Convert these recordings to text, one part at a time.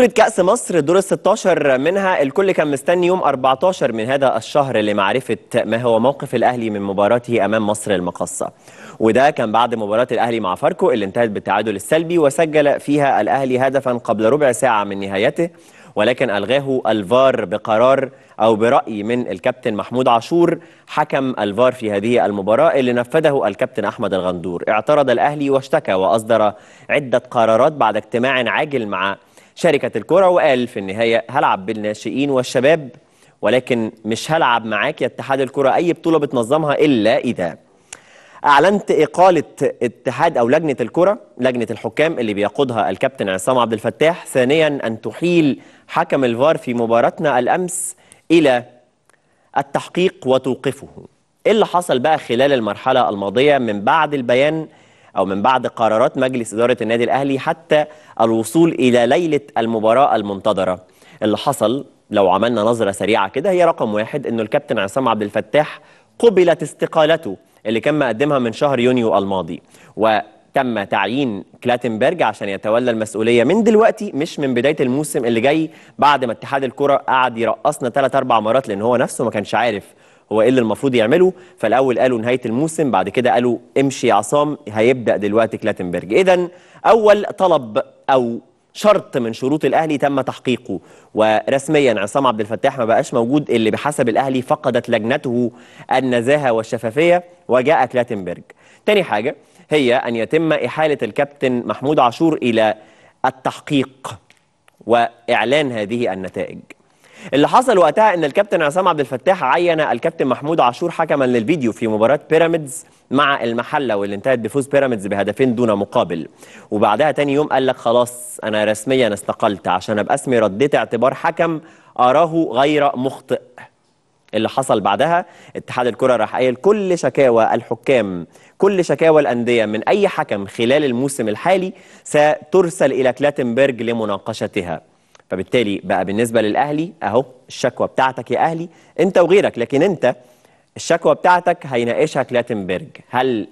دورة كأس مصر دور ال 16 منها الكل كان مستني يوم 14 من هذا الشهر لمعرفة ما هو موقف الأهلي من مباراته أمام مصر المقصة وده كان بعد مباراة الأهلي مع فاركو اللي انتهت بالتعادل السلبي وسجل فيها الأهلي هدفا قبل ربع ساعة من نهايته ولكن ألغاه الفار بقرار أو برأي من الكابتن محمود عاشور حكم الفار في هذه المباراة اللي نفذه الكابتن أحمد الغندور اعترض الأهلي واشتكى وأصدر عدة قرارات بعد اجتماع عاجل مع شركة الكرة وقال في النهاية هلعب بالناشئين والشباب ولكن مش هلعب معاك يا اتحاد الكرة أي بطولة بتنظمها إلا إذا أعلنت إقالة اتحاد أو لجنة الكرة لجنة الحكام اللي بيقودها الكابتن عصام عبد الفتاح ثانيا أن تحيل حكم الفار في مباراتنا الأمس إلى التحقيق وتوقفه إيه اللي حصل بقى خلال المرحلة الماضية من بعد البيان أو من بعد قرارات مجلس إدارة النادي الأهلي حتى الوصول إلى ليلة المباراة المنتظرة اللي حصل لو عملنا نظرة سريعة كده هي رقم واحد أنه الكابتن عصام عبد الفتاح قبلت استقالته اللي كان مقدمها من شهر يونيو الماضي و تم تعيين كلاتنبرج عشان يتولى المسؤوليه من دلوقتي مش من بدايه الموسم اللي جاي بعد ما اتحاد الكره قعد يرقصنا ثلاث اربع مرات لان هو نفسه ما كانش عارف هو ايه اللي المفروض يعمله فالاول قالوا نهايه الموسم بعد كده قالوا امشي يا عصام هيبدا دلوقتي كلاتنبرج اذا اول طلب او شرط من شروط الاهلي تم تحقيقه ورسميا عصام عبد الفتاح ما بقاش موجود اللي بحسب الاهلي فقدت لجنته النزاهه والشفافيه وجاء كلاتنبرج تاني حاجه هي ان يتم احاله الكابتن محمود عاشور الى التحقيق واعلان هذه النتائج اللي حصل وقتها ان الكابتن عصام عبد الفتاح عين الكابتن محمود عاشور حكما للفيديو في مباراه بيراميدز مع المحله واللي انتهت بفوز بيراميدز بهدفين دون مقابل وبعدها تاني يوم قال لك خلاص انا رسميا استقلت عشان ابقى اسمي رديت اعتبار حكم اراه غير مخطئ اللي حصل بعدها اتحاد الكره راح قايل كل شكاوى الحكام كل شكاوى الانديه من اي حكم خلال الموسم الحالي سترسل الى كلاتنبرج لمناقشتها فبالتالي بقى بالنسبه للاهلي اهو الشكوى بتاعتك يا اهلي انت وغيرك لكن انت الشكوى بتاعتك هيناقشها كلاتنبرج هل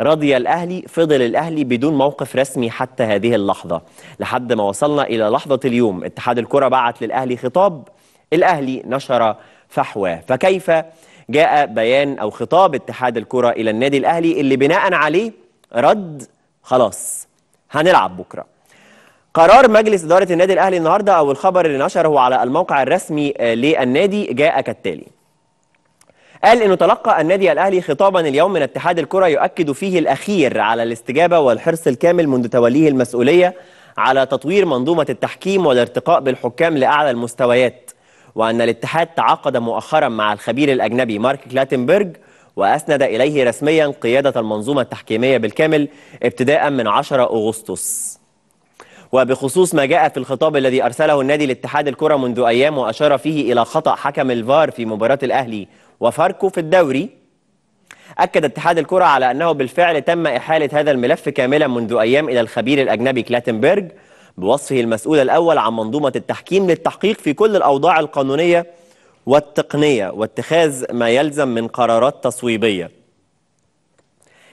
رضي الاهلي فضل الاهلي بدون موقف رسمي حتى هذه اللحظه لحد ما وصلنا الى لحظه اليوم اتحاد الكره بعت للاهلي خطاب الاهلي نشر فحواه فكيف جاء بيان او خطاب اتحاد الكره الى النادي الاهلي اللي بناء عليه رد خلاص هنلعب بكره قرار مجلس إدارة النادي الأهلي النهاردة أو الخبر اللي نشره على الموقع الرسمي للنادي جاء كالتالي قال انه تلقى النادي الاهلي خطابا اليوم من اتحاد الكره يؤكد فيه الاخير على الاستجابه والحرص الكامل منذ توليه المسؤوليه على تطوير منظومه التحكيم والارتقاء بالحكام لاعلى المستويات وان الاتحاد تعاقد مؤخرا مع الخبير الاجنبي مارك كلاتنبرج واسند اليه رسميا قياده المنظومه التحكيميه بالكامل ابتداء من 10 اغسطس وبخصوص ما جاء في الخطاب الذي أرسله النادي لاتحاد الكرة منذ أيام وأشار فيه إلى خطأ حكم الفار في مباراة الأهلي وفاركو في الدوري أكد اتحاد الكرة على أنه بالفعل تم إحالة هذا الملف كاملا منذ أيام إلى الخبير الأجنبي كلاتنبرج بوصفه المسؤول الأول عن منظومة التحكيم للتحقيق في كل الأوضاع القانونية والتقنية واتخاذ ما يلزم من قرارات تصويبية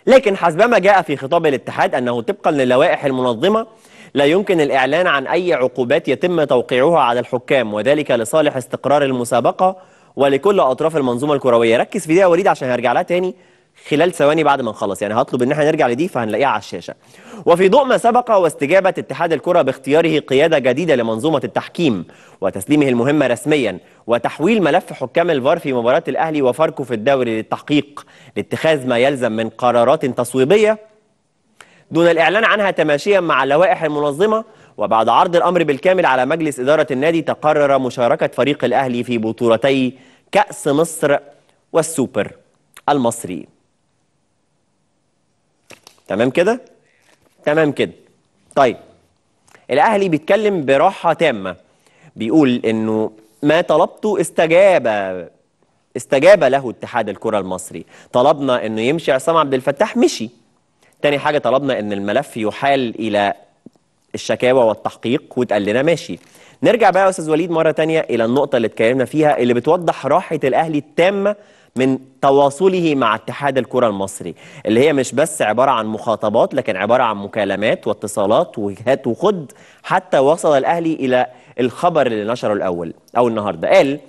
لكن حسبما جاء في خطاب الاتحاد أنه طبقا للوائح المنظمة لا يمكن الإعلان عن أي عقوبات يتم توقيعها على الحكام وذلك لصالح استقرار المسابقة ولكل أطراف المنظومة الكروية ركز في دي يا وليد عشان هرجع لها تاني خلال ثواني بعد ما نخلص يعني هطلب ان احنا نرجع لدي فهنلاقيها على الشاشه. وفي ضوء ما سبق واستجابه اتحاد الكره باختياره قياده جديده لمنظومه التحكيم وتسليمه المهمه رسميا وتحويل ملف حكام الفار في مباراه الاهلي وفاركو في الدوري للتحقيق لاتخاذ ما يلزم من قرارات تصويبيه دون الإعلان عنها تماشيا مع اللوائح المنظمة وبعد عرض الأمر بالكامل على مجلس إدارة النادي تقرر مشاركة فريق الأهلي في بطولتي كأس مصر والسوبر المصري تمام كده؟ تمام كده طيب الأهلي بيتكلم براحة تامة بيقول إنه ما طلبته استجاب استجاب له اتحاد الكرة المصري طلبنا إنه يمشي عصام عبد الفتاح مشي تاني حاجه طلبنا ان الملف يحال الى الشكاوى والتحقيق واتقال لنا ماشي نرجع بقى يا استاذ وليد مره تانية الى النقطه اللي اتكلمنا فيها اللي بتوضح راحه الاهلي التامه من تواصله مع اتحاد الكره المصري اللي هي مش بس عباره عن مخاطبات لكن عباره عن مكالمات واتصالات وهات وخد حتى وصل الاهلي الى الخبر اللي نشره الاول او النهارده قال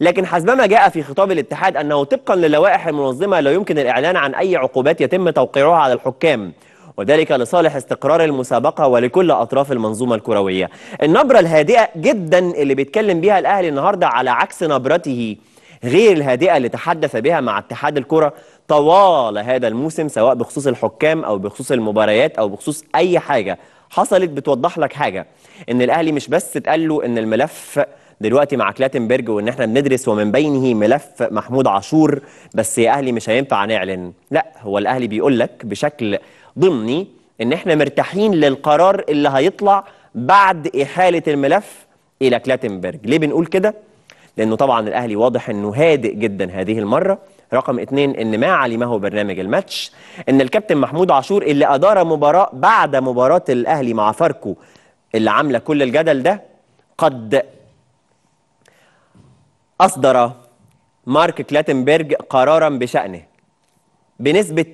لكن حسبما جاء في خطاب الاتحاد أنه طبقا للوائح المنظمة لا يمكن الإعلان عن أي عقوبات يتم توقيعها على الحكام وذلك لصالح استقرار المسابقة ولكل أطراف المنظومة الكروية النبرة الهادئة جدا اللي بيتكلم بيها الأهلي النهاردة على عكس نبرته غير الهادئة اللي تحدث بها مع اتحاد الكرة طوال هذا الموسم سواء بخصوص الحكام أو بخصوص المباريات أو بخصوص أي حاجة حصلت بتوضح لك حاجة إن الأهلي مش بس اتقال له إن الملف دلوقتي مع كلاتنبرج وان احنا بندرس ومن بينه ملف محمود عاشور بس يا اهلي مش هينفع نعلن لا هو الاهلي بيقول لك بشكل ضمني ان احنا مرتاحين للقرار اللي هيطلع بعد احاله الملف الى كلاتنبرج ليه بنقول كده لانه طبعا الاهلي واضح انه هادئ جدا هذه المره رقم اثنين ان ما علمه برنامج الماتش ان الكابتن محمود عاشور اللي ادار مباراه بعد مباراه الاهلي مع فاركو اللي عامله كل الجدل ده قد أصدر مارك كلاتنبرج قرارا بشأنه بنسبة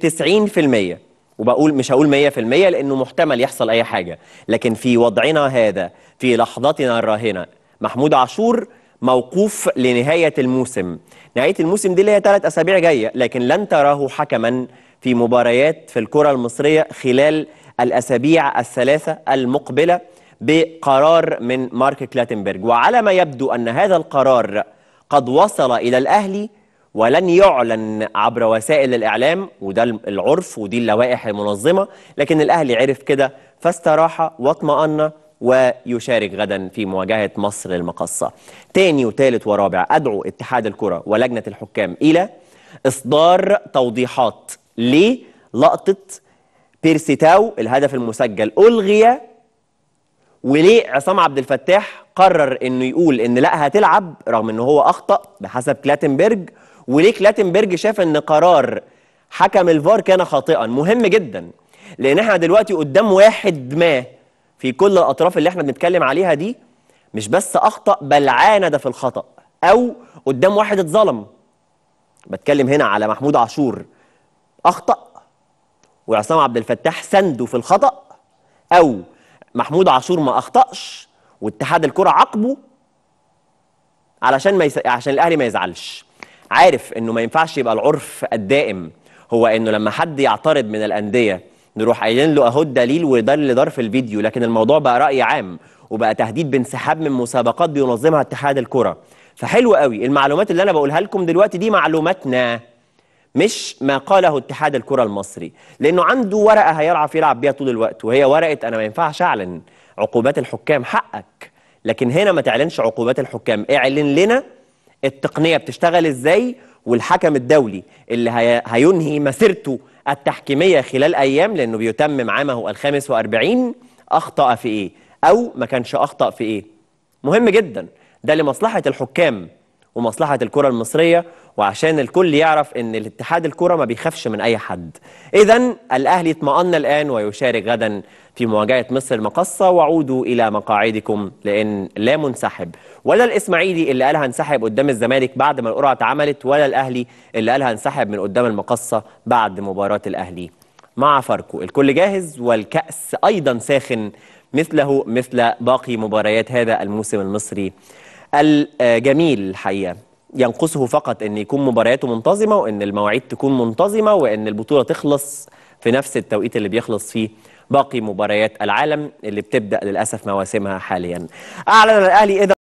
90% وبقول مش هقول 100% لأنه محتمل يحصل أي حاجة لكن في وضعنا هذا في لحظتنا الراهنة محمود عاشور موقوف لنهاية الموسم نهاية الموسم دي اللي هي ثلاث أسابيع جاية لكن لن تراه حكما في مباريات في الكرة المصرية خلال الأسابيع الثلاثة المقبلة بقرار من مارك كلاتنبرج وعلى ما يبدو أن هذا القرار قد وصل إلى الأهلي ولن يعلن عبر وسائل الإعلام وده العرف ودي اللوائح المنظمة لكن الأهلي عرف كده فاستراح واطمأن ويشارك غدا في مواجهة مصر المقصة تاني وتالت ورابع أدعو اتحاد الكرة ولجنة الحكام إلى إصدار توضيحات للقطة بيرسيتاو الهدف المسجل ألغي وليه عصام عبد الفتاح قرر انه يقول ان لا هتلعب رغم ان هو اخطا بحسب كلاتنبرج وليه كلاتنبرج شاف ان قرار حكم الفار كان خاطئا مهم جدا لان احنا دلوقتي قدام واحد ما في كل الاطراف اللي احنا بنتكلم عليها دي مش بس اخطا بل عاند في الخطا او قدام واحد اتظلم بتكلم هنا على محمود عاشور اخطا وعصام عبد الفتاح سنده في الخطا او محمود عاشور ما اخطاش واتحاد الكره عاقبه علشان ما يس... عشان الاهلي ما يزعلش عارف انه ما ينفعش يبقى العرف الدائم هو انه لما حد يعترض من الانديه نروح قايلين له اهو الدليل وده اللي دار في الفيديو لكن الموضوع بقى راي عام وبقى تهديد بانسحاب من مسابقات بينظمها اتحاد الكره فحلو قوي المعلومات اللي انا بقولها لكم دلوقتي دي معلوماتنا مش ما قاله اتحاد الكره المصري لانه عنده ورقه هيعرف يلعب بيها طول الوقت وهي ورقه انا ما ينفعش اعلن عقوبات الحكام حقك لكن هنا ما تعلنش عقوبات الحكام اعلن لنا التقنية بتشتغل ازاي والحكم الدولي اللي هي... هينهي مسيرته التحكيمية خلال أيام لأنه بيتمم عامه الخامس وأربعين أخطأ في إيه أو ما كانش أخطأ في إيه مهم جدا ده لمصلحة الحكام ومصلحه الكره المصريه وعشان الكل يعرف ان الاتحاد الكره ما بيخافش من اي حد اذا الاهلي اطمأن الان ويشارك غدا في مواجهه مصر المقصه وعودوا الى مقاعدكم لان لا منسحب ولا الاسماعيلي اللي قال هنسحب قدام الزمالك بعد ما القرعه اتعملت ولا الاهلي اللي قال هنسحب من قدام المقصه بعد مباراه الاهلي مع فاركو الكل جاهز والكأس أيضا ساخن مثله مثل باقي مباريات هذا الموسم المصري الجميل الحقيقه ينقصه فقط ان يكون مبارياته منتظمه وان المواعيد تكون منتظمه وان البطوله تخلص في نفس التوقيت اللي بيخلص فيه باقي مباريات العالم اللي بتبدا للاسف مواسمها حاليا اعلن الاهلي اذا